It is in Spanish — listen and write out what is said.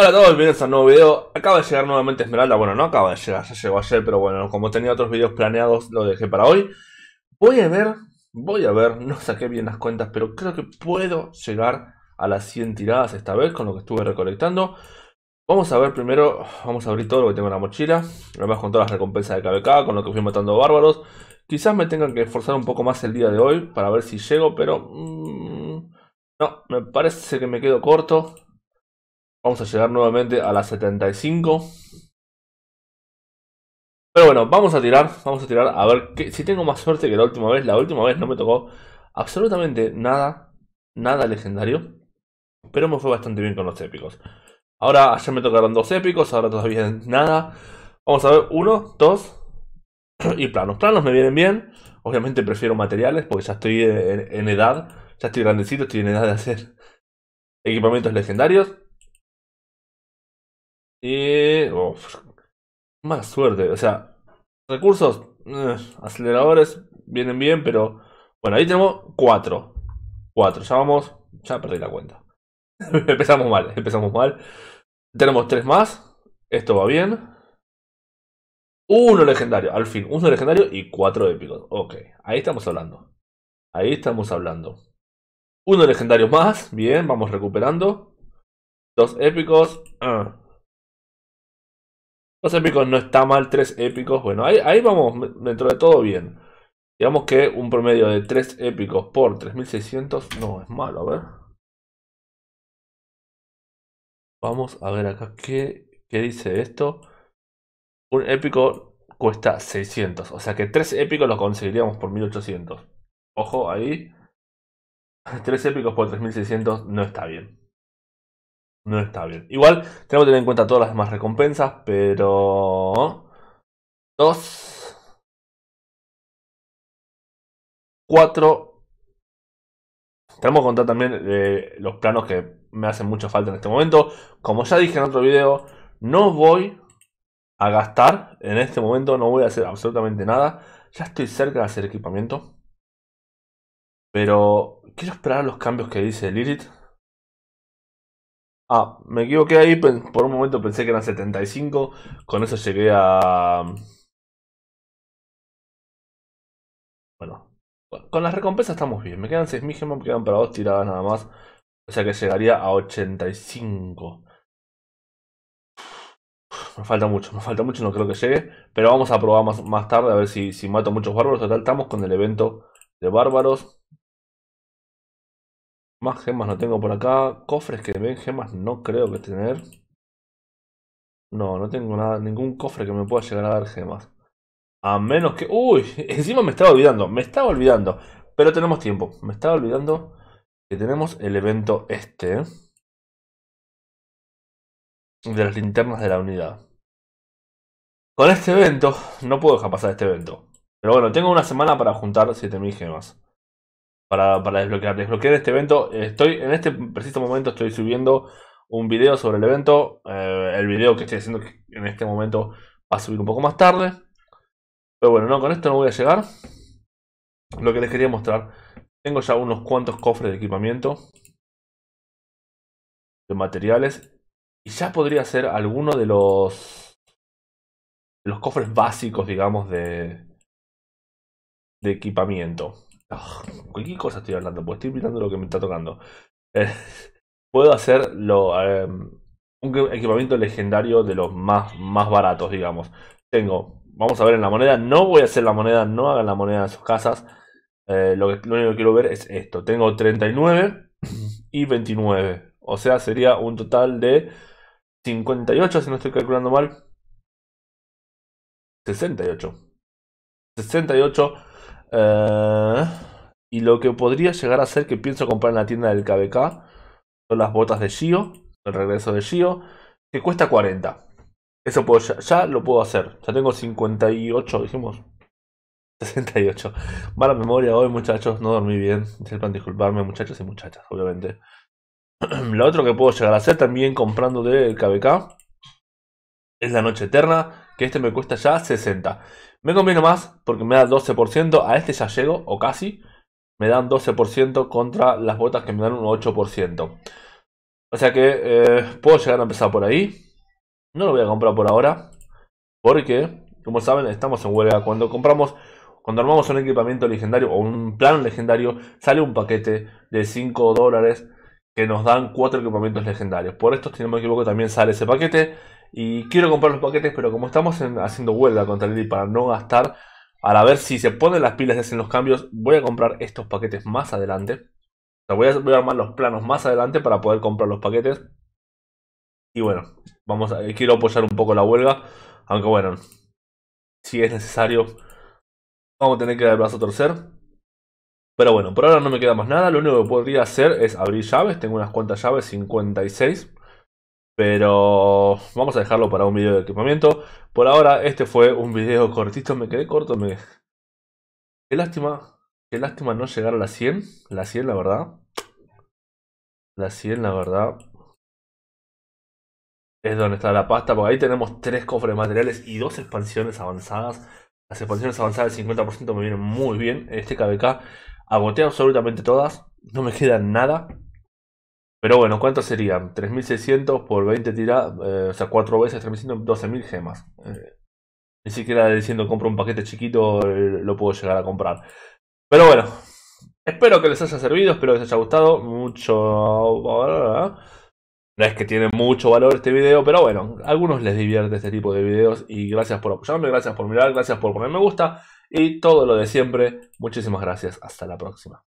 Hola a todos, bienvenidos a un nuevo video. Acaba de llegar nuevamente Esmeralda, bueno, no acaba de llegar, ya llegó ayer, pero bueno, como tenía otros videos planeados, lo dejé para hoy. Voy a ver, voy a ver, no saqué bien las cuentas, pero creo que puedo llegar a las 100 tiradas esta vez con lo que estuve recolectando. Vamos a ver primero, vamos a abrir todo lo que tengo en la mochila, además con todas las recompensas de KBK, con lo que fui matando bárbaros. Quizás me tengan que esforzar un poco más el día de hoy para ver si llego, pero... Mm, no, me parece que me quedo corto. Vamos a llegar nuevamente a las 75. Pero bueno, vamos a tirar, vamos a tirar a ver qué, si tengo más suerte que la última vez. La última vez no me tocó absolutamente nada, nada legendario. Pero me fue bastante bien con los épicos. Ahora, ayer me tocaron dos épicos, ahora todavía nada. Vamos a ver, uno, dos y planos. Planos me vienen bien. Obviamente prefiero materiales porque ya estoy en edad. Ya estoy grandecito, estoy en edad de hacer equipamientos legendarios. Y. Eh, oh, más suerte. O sea, recursos, eh, aceleradores, vienen bien, pero. Bueno, ahí tenemos cuatro cuatro Ya vamos. Ya perdí la cuenta. empezamos mal, empezamos mal. Tenemos tres más. Esto va bien. Uno legendario, al fin. Uno legendario y cuatro épicos. Ok, ahí estamos hablando. Ahí estamos hablando. Uno legendario más. Bien, vamos recuperando. Dos épicos. Ah Dos épicos no está mal, tres épicos. Bueno, ahí, vamos dentro de todo bien. Digamos que un promedio de tres épicos por 3600 no es malo, a ver. Vamos a ver acá qué, qué dice esto. Un épico cuesta 600, o sea que tres épicos lo conseguiríamos por 1800. Ojo ahí. tres épicos por 3600 no está bien no está bien. Igual tenemos que tener en cuenta todas las demás recompensas, pero... Dos... Cuatro... Tenemos que contar también eh, los planos que me hacen mucha falta en este momento. Como ya dije en otro video, no voy a gastar en este momento, no voy a hacer absolutamente nada. Ya estoy cerca de hacer equipamiento. Pero quiero esperar los cambios que dice Lilith Ah, me equivoqué ahí. Por un momento pensé que eran 75. Con eso llegué a... Bueno. Con las recompensas estamos bien. Me quedan 6.000 gemas, me quedan para dos tiradas nada más. O sea que llegaría a 85. Me falta mucho, me falta mucho, no creo que llegue. Pero vamos a probar más, tarde a ver si, si mato muchos bárbaros. Total, estamos con el evento de bárbaros. Más gemas no tengo por acá. Cofres que ven gemas no creo que tener. No, no tengo nada, ningún cofre que me pueda llegar a dar gemas. A menos que... ¡Uy! Encima me estaba olvidando, me estaba olvidando. Pero tenemos tiempo. Me estaba olvidando que tenemos el evento este. De las linternas de la unidad. Con este evento, no puedo dejar pasar este evento. Pero bueno, tengo una semana para juntar 7000 gemas para, desbloquear. Desbloquear este evento. Estoy en este preciso momento estoy subiendo un video sobre el evento. Eh, el video que estoy haciendo en este momento va a subir un poco más tarde. Pero bueno, no, con esto no voy a llegar. Lo que les quería mostrar. Tengo ya unos cuantos cofres de equipamiento. De materiales. Y ya podría ser alguno de los... los cofres básicos, digamos, de... De equipamiento. Ah, ¿Con qué cosa estoy hablando, Pues estoy mirando lo que me está tocando. Eh, puedo hacer lo, em, un equipamiento legendario de los más, más baratos, digamos. Tengo, vamos a ver en la moneda, no voy a hacer la moneda, no hagan la moneda en sus casas. Eh, lo, lo único que quiero ver es esto. Tengo 39 y 29. O sea, sería un total de 58, si no estoy calculando mal. 68. 68 eh, y lo que podría llegar a ser que pienso comprar en la tienda del KBK son las botas de Shio, el regreso de Shio, que cuesta 40. Eso ya, lo puedo hacer. Ya tengo 58, dijimos. 68. Mala memoria hoy, muchachos. No dormí bien. sepan disculparme, muchachos y muchachas, obviamente. lo otro que puedo llegar a hacer también comprando del KBK es la noche eterna, que este me cuesta ya 60. Me conviene más porque me da 12%, a este ya llego, o casi. Me dan 12% contra las botas que me dan un 8%. O sea que eh, puedo llegar a empezar por ahí. No lo voy a comprar por ahora. Porque, como saben, estamos en huelga. Cuando compramos, cuando armamos un equipamiento legendario o un plan legendario, sale un paquete de 5 dólares nos dan cuatro equipamientos legendarios. Por estos, tenemos no me equivoco, también sale ese paquete. Y quiero comprar los paquetes, pero como estamos haciendo huelga contra el para no gastar, a ver si se ponen las pilas y hacen los cambios, voy a comprar estos paquetes más adelante. lo voy, a, voy, a, armar los planos más adelante para poder comprar los paquetes. Y bueno, vamos a, eh, quiero apoyar un poco la huelga. Aunque bueno, si es necesario, vamos a tener que dar el brazo a torcer. Pero bueno, por ahora no me queda más nada. Lo único que podría hacer es abrir llaves. Tengo unas cuantas llaves, 56. Pero vamos a dejarlo para un video de equipamiento. Por ahora este fue un video cortito. Me quedé corto. Me... Qué lástima. Qué lástima no llegar a las 100. La 100 la verdad. La 100 la verdad. Es donde está la pasta. Porque ahí tenemos tres cofres de materiales y dos expansiones avanzadas. Las expansiones avanzadas del 50% me vienen muy bien. Este KBK agotea absolutamente todas. No me queda nada. Pero bueno, ¿cuánto serían? 3600 por 20 tiradas, eh, o sea, 4 veces 3600, 12.000 gemas. Eh, ni siquiera diciendo compro un paquete chiquito eh, lo puedo llegar a comprar. Pero bueno, espero que les haya servido, espero que les haya gustado. Mucho... No es que tiene mucho valor este video, pero bueno, a algunos les divierte este tipo de videos y gracias por apoyarme, gracias por mirar, gracias por poner me gusta y todo lo de siempre. Muchísimas gracias, hasta la próxima.